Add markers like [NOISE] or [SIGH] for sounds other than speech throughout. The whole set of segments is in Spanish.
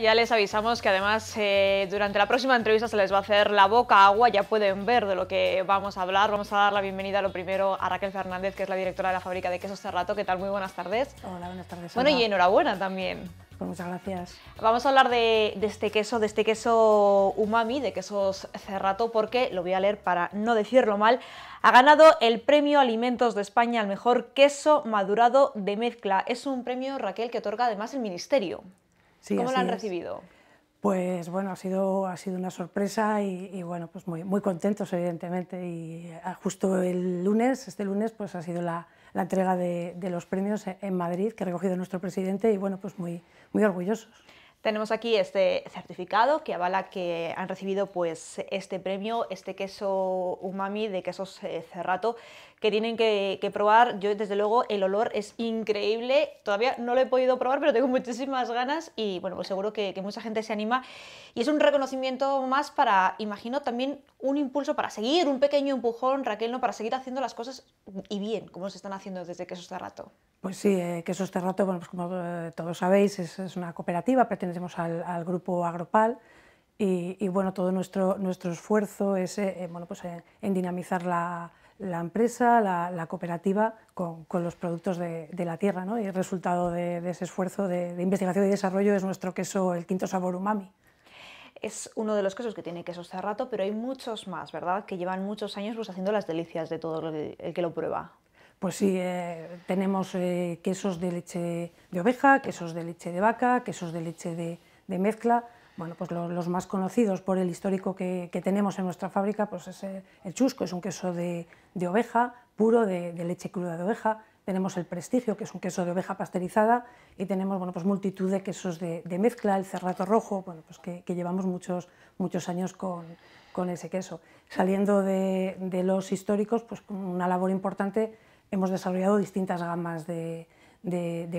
Ya les avisamos que además eh, durante la próxima entrevista se les va a hacer la boca agua, ya pueden ver de lo que vamos a hablar. Vamos a dar la bienvenida lo primero a Raquel Fernández, que es la directora de la fábrica de quesos Cerrato. ¿Qué tal? Muy buenas tardes. Hola, buenas tardes. Bueno, y enhorabuena también. Pues muchas gracias. Vamos a hablar de, de, este queso, de este queso umami, de quesos Cerrato, porque, lo voy a leer para no decirlo mal, ha ganado el premio Alimentos de España al mejor queso madurado de mezcla. Es un premio, Raquel, que otorga además el Ministerio. ¿Cómo lo han recibido? Pues bueno, ha sido, ha sido una sorpresa y, bueno, pues muy, muy contentos evidentemente y ah, justo el lunes, este lunes, pues ha sido la, entrega de, de, los premios en Madrid que ha recogido nuestro presidente y bueno, pues muy, muy orgullosos. Tenemos aquí este certificado que avala que han recibido pues, este premio, este queso umami de quesos eh, cerrato que tienen que, probar. Yo desde luego el olor es increíble, todavía no lo he podido probar pero tengo muchísimas ganas y bueno pues seguro que, mucha gente se anima y es un reconocimiento más para, imagino también un impulso para seguir, un pequeño empujón Raquel, ¿no? para seguir haciendo las cosas y bien como se están haciendo desde quesos cerrato. Pues sí, eh, quesos cerrato, bueno pues como eh, todos sabéis es, una cooperativa, pertenecemos al, grupo Agropal y, bueno, todo nuestro, nuestro esfuerzo es eh, eh, bueno, pues eh, en, dinamizar la, la empresa, la, cooperativa, con, con, los productos de, la tierra. Y el resultado de, ese esfuerzo de, investigación y desarrollo es nuestro queso, el quinto sabor umami. Es uno de los quesos que tiene quesos cerrato, pero hay muchos más, ¿verdad? Que llevan muchos años pues, haciendo las delicias de todo el que lo prueba. Pues sí, eh, tenemos eh, quesos de leche de oveja, quesos de leche de vaca, quesos de leche de, mezcla. Bueno, pues los más conocidos por el histórico que, tenemos en nuestra fábrica, pues es el chusco, es un queso de, oveja puro, de, leche cruda de oveja. Tenemos el prestigio, que es un queso de oveja pasteurizada, y tenemos bueno, pues multitud de quesos de, mezcla, el cerrato rojo, pues que, llevamos muchos, muchos años con, ese queso. Saliendo de, de, los históricos, pues una labor importante hemos desarrollado distintas gamas de,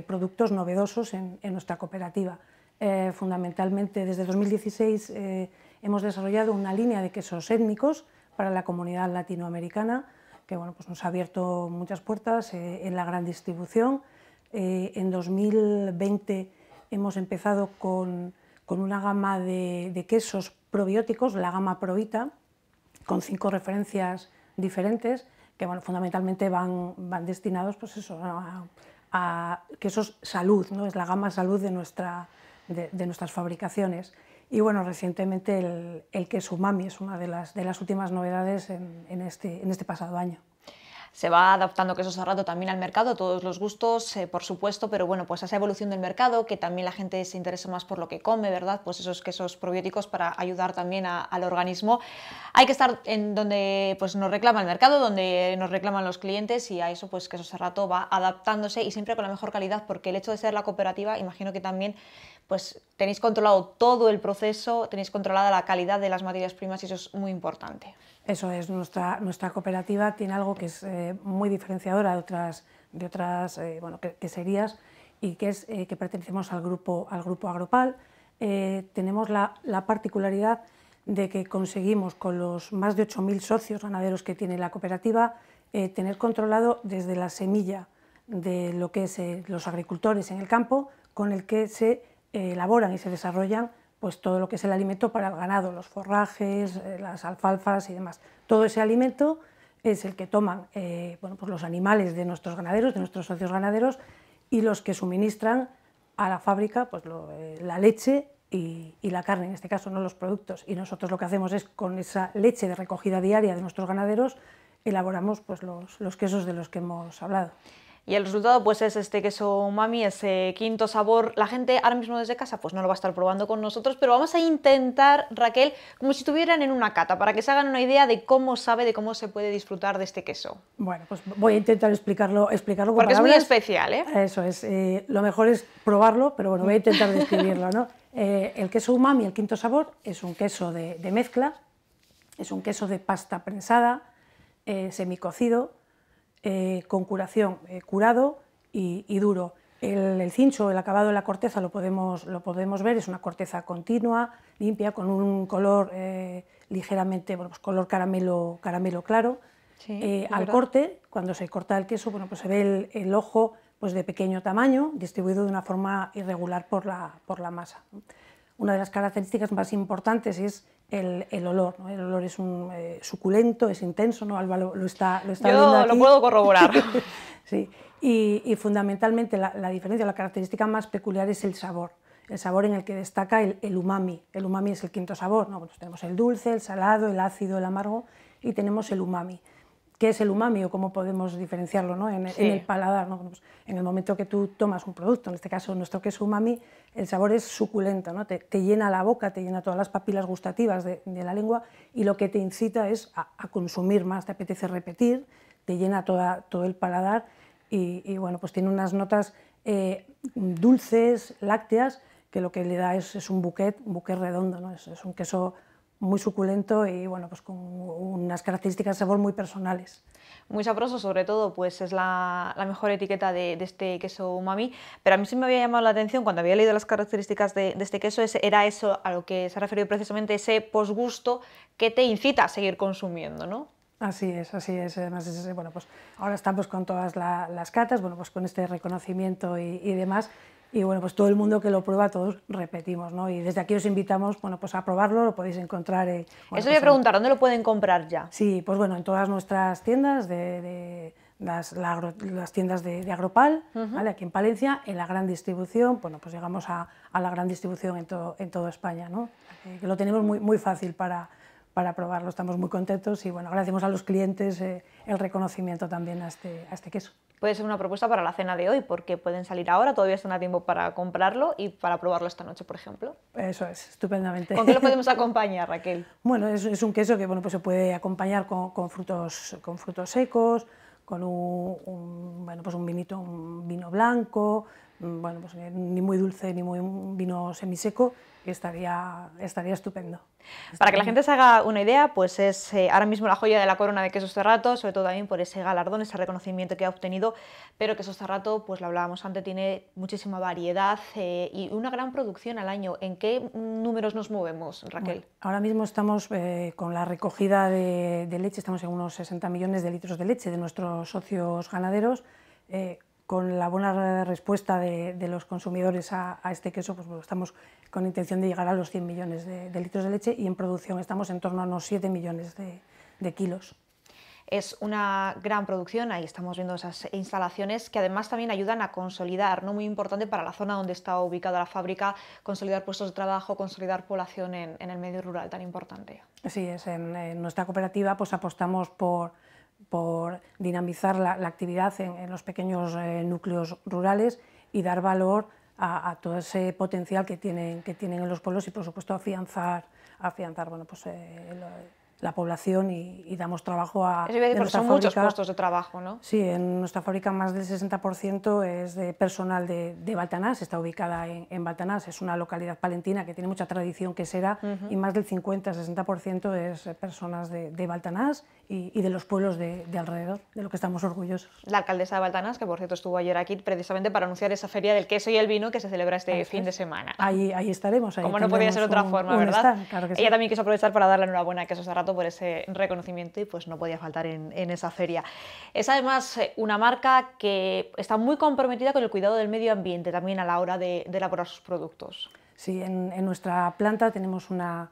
productos novedosos en, nuestra cooperativa. Eh, fundamentalmente, desde 2016 eh, hemos desarrollado una línea de quesos étnicos para la comunidad latinoamericana, que bueno, pues nos ha abierto muchas puertas eh, en la gran distribución. en 2020 hemos empezado con, una gama de, quesos probióticos, la gama Provita, con cinco referencias diferentes que fundamentalmente van, destinados pues eso, a, que eso es salud, ¿no? es la gama salud de, nuestra, de, nuestras fabricaciones. Y bueno, recientemente el, el queso umami es una de las, de las últimas novedades en este, este pasado año se va adaptando queso rato también al mercado, a todos los gustos, eh, por supuesto, pero bueno, pues a esa evolución del mercado, que también la gente se interesa más por lo que come, ¿verdad? Pues esos quesos probióticos para ayudar también al organismo. Hay que estar en donde pues, nos reclama el mercado, donde nos reclaman los clientes y a eso pues queso rato va adaptándose y siempre con la mejor calidad, porque el hecho de ser la cooperativa, imagino que también pues tenéis controlado todo el proceso, tenéis controlada la calidad de las materias primas y eso es muy importante. Eso es, nuestra, cooperativa tiene algo que es eh, muy diferenciadora de otras, de eh, serías y que es eh, que pertenecemos al grupo, al grupo agropal. tenemos la, la, particularidad de que conseguimos con los más de 8.000 socios ganaderos que tiene la cooperativa tener controlado desde la semilla de lo que es los agricultores en el campo con el que se elaboran y se desarrollan pues todo lo que es el alimento para el ganado, los forrajes, eh, las alfalfas y demás. Todo ese alimento es el que toman eh, pues los animales de nuestros ganaderos, de nuestros socios ganaderos, y los que suministran a la fábrica pues eh, la leche y, la carne, en este caso, no los productos. Y nosotros lo que hacemos es con esa leche de recogida diaria de nuestros ganaderos, elaboramos pues, los quesos de los que hemos hablado. Y el resultado pues es este queso umami, ese quinto sabor. La gente ahora mismo desde casa pues no lo va a estar probando con nosotros, pero vamos a intentar, Raquel, como si estuvieran en una cata, para que se hagan una idea de cómo sabe, de cómo se puede disfrutar de este queso. Bueno, pues voy a intentar explicarlo, explicarlo con Porque es muy especial, ¿eh? Eso es. Eh, lo mejor es probarlo, pero bueno, voy a intentar describirlo, ¿no? [LAUGHS] Eh, el queso umami, el quinto sabor, es un queso de, mezcla, es un queso de pasta prensada, eh, semicocido, eh, con curación, eh, curado y, duro. El, cincho, el acabado de la corteza lo podemos, lo podemos ver, es una corteza continua, limpia, con un color eh, ligeramente, pues color caramelo, caramelo claro. al corte, cuando se corta el queso, bueno, pues se ve el, ojo pues de pequeño tamaño, distribuido de una forma irregular por la, por la masa. Una de las características más importantes es el, el, olor. El olor es un, eh, suculento, es intenso, ¿no? Alba lo, está, lo está Yo viendo lo puedo corroborar. [LAUGHS] sí, y, fundamentalmente la, diferencia, la característica más peculiar es el sabor. El sabor en el que destaca el, umami. El umami es el quinto sabor. ¿no? Pues tenemos el dulce, el salado, el ácido, el amargo y tenemos el umami qué es el umami o cómo podemos diferenciarlo en, el, paladar. en el momento que tú tomas un producto, en este caso nuestro queso umami, el sabor es suculento, ¿no? te, llena la boca, te llena todas las papilas gustativas de, la lengua y lo que te incita es a, consumir más, te apetece repetir, te llena todo el paladar y, bueno, pues tiene unas notas eh, dulces, lácteas, que lo que le da es, un buquet, un buquet redondo, ¿no? es, es un queso muy suculento y bueno, pues con unas características de sabor muy personales. Muy sabroso, sobre todo, pues es la, mejor etiqueta de, este queso mami Pero a mí sí me había llamado la atención cuando había leído las características de, este queso, ese, era eso a lo que se ha referido precisamente, ese posgusto que te incita a seguir consumiendo, ¿no? Así es, así es. Además, bueno, pues ahora estamos con todas las catas, bueno, pues con este reconocimiento y, y demás. Y bueno, pues todo el mundo que lo prueba, todos repetimos, ¿no? Y desde aquí os invitamos, bueno, pues a probarlo, lo podéis encontrar... Eh, Eso voy pues a preguntar, ¿dónde lo pueden comprar ya? Sí, pues bueno, en todas nuestras tiendas de, las, tiendas de, Agropal, ¿vale? aquí en Palencia, en la gran distribución, bueno, pues llegamos a, la gran distribución en, toda España, ¿no? Eh, que lo tenemos muy, muy fácil para, para probarlo, estamos muy contentos y bueno, agradecemos a los clientes eh, el reconocimiento también este, a este queso puede ser una propuesta para la cena de hoy, porque pueden salir ahora, todavía están a tiempo para comprarlo y para probarlo esta noche, por ejemplo. Eso es, estupendamente. ¿Con qué lo podemos [LAUGHS] acompañar, Raquel? Bueno, es, un queso que bueno, pues se puede acompañar con, frutos, con frutos secos, con un, bueno, pues un vinito, un vino blanco, mm, bueno, pues ni muy dulce ni muy un vino semiseco, y estaría, estaría estupendo. Para que la gente se haga una idea, pues es eh, ahora mismo la joya de la corona de Quesos Cerrato, sobre todo también por ese galardón, ese reconocimiento que ha obtenido, pero Quesos Cerrato, pues lo hablábamos antes, tiene muchísima variedad eh, y una gran producción al año. ¿En qué mm, números nos movemos, Raquel? ahora mismo estamos eh, con la recogida de, leche, estamos en unos 60 millones de litros de leche de nuestros socios ganaderos con la buena respuesta de, los consumidores a, este queso, pues, estamos con intención de llegar a los 100 millones de, litros de leche y en producción estamos en torno a unos 7 millones de, kilos. Es una gran producción, ahí estamos viendo esas instalaciones que además también ayudan a consolidar, ¿no? muy importante para la zona donde está ubicada la fábrica, consolidar puestos de trabajo, consolidar población en, el medio rural tan importante. Así es, en, en nuestra cooperativa pues apostamos por, por dinamizar la, actividad en, los pequeños eh, núcleos rurales y dar valor a, todo ese potencial que tienen, que tienen en los pueblos y, por supuesto, afianzar, afianzar bueno, pues, eh, la población y, damos trabajo a... son muchos puestos de trabajo, ¿no? Sí, en nuestra fábrica más del 60% es de personal de, de, Baltanás, está ubicada en, en, Baltanás, es una localidad palentina que tiene mucha tradición quesera será, y más del 50-60% es personas de, de Baltanás y, y, de los pueblos de, de, alrededor, de lo que estamos orgullosos. La alcaldesa de Baltanás, que por cierto estuvo ayer aquí precisamente para anunciar esa feria del queso y el vino que se celebra este fin de semana. Ahí, ahí estaremos. Como no podía ser otra forma, ¿verdad? Ella también quiso aprovechar para darle enhorabuena a Quesos de Rato por ese reconocimiento y pues no podía faltar en, esa feria. Es además eh, una marca que está muy comprometida con el cuidado del medio ambiente también a la hora de, elaborar sus productos. Sí, en, nuestra planta tenemos una,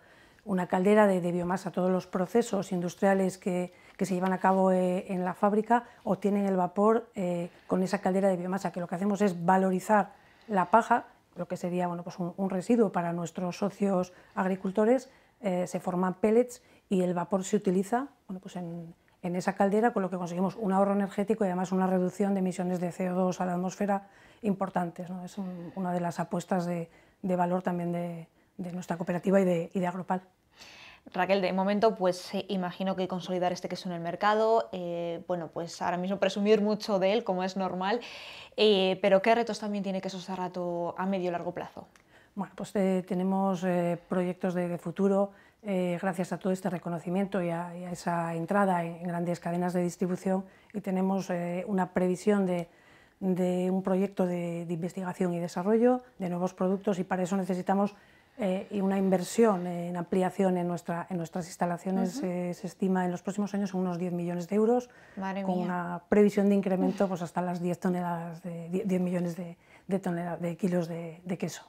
caldera de, biomasa. Todos los procesos industriales que, se llevan a cabo eh, en la fábrica obtienen el vapor eh, con esa caldera de biomasa, que lo que hacemos es valorizar la paja, lo que sería pues un, residuo para nuestros socios agricultores, eh, se forman pellets y el vapor se utiliza pues en, esa caldera, con lo que conseguimos un ahorro energético y además una reducción de emisiones de CO2 a la atmósfera importantes. Es una de las apuestas de, valor también de, nuestra cooperativa y de, y Agropal. Raquel, de momento, pues eh, imagino que consolidar este queso en el mercado, eh, bueno, pues ahora mismo presumir mucho de él, como es normal, pero ¿qué retos también tiene queso Cerrato a medio y largo plazo? Bueno, pues eh, tenemos eh, proyectos de, futuro eh, gracias a todo este reconocimiento y a, esa entrada en, grandes cadenas de distribución y tenemos una previsión de, un proyecto de, investigación y desarrollo de nuevos productos y para eso necesitamos una inversión en ampliación en, nuestra, en nuestras instalaciones. se estima en los próximos años unos 10 millones de euros con una previsión de incremento pues, hasta las 10 toneladas de, 10 millones de, de kilos de queso.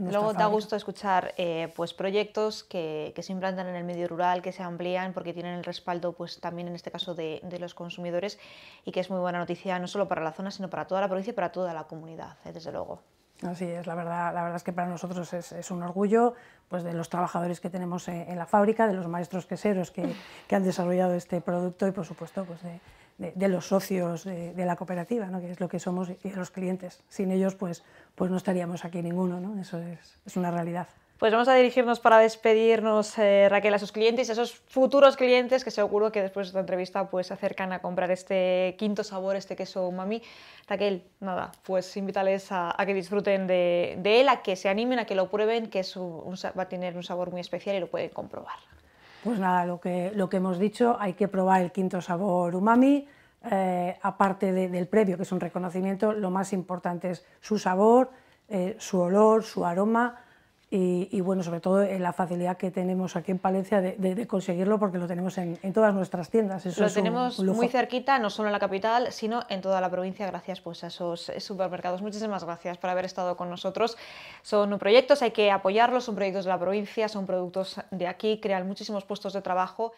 Luego te da gusto escuchar eh, pues proyectos que, se implantan en el medio rural, que se amplían porque tienen el respaldo pues también en este caso de, los consumidores y que es muy buena noticia no solo para la zona sino para toda la provincia y para toda la comunidad, eh, desde luego. Así es, la verdad, la verdad es que para nosotros es, un orgullo pues de los trabajadores que tenemos eh, en, la fábrica, de los maestros queseros [LAUGHS] que, han desarrollado este producto y por supuesto pues de, los socios de, la cooperativa, que es lo que somos y los clientes. Sin ellos pues pues no estaríamos aquí ninguno, ¿no? Eso es, una realidad. Pues vamos a dirigirnos para despedirnos, eh, Raquel, a sus clientes, a esos futuros clientes que seguro que después de esta entrevista pues, se acercan a comprar este quinto sabor, este queso umami. Raquel, nada, pues invítales a, que disfruten de, él, a que se animen, a que lo prueben, que va a tener un sabor muy especial y lo pueden comprobar. Pues nada, lo que hemos dicho, hay que probar el quinto sabor umami, eh, aparte del previo, que es un reconocimiento, lo más importante es su sabor, eh, su olor, su aroma y, bueno, sobre todo eh, la facilidad que tenemos aquí en Palencia de, conseguirlo porque lo tenemos en, todas nuestras tiendas. lo tenemos muy cerquita, no solo en la capital, sino en toda la provincia, gracias pues a esos supermercados. Muchísimas gracias por haber estado con nosotros. Son proyectos, hay que apoyarlos, son proyectos de la provincia, son productos de aquí, crean muchísimos puestos de trabajo.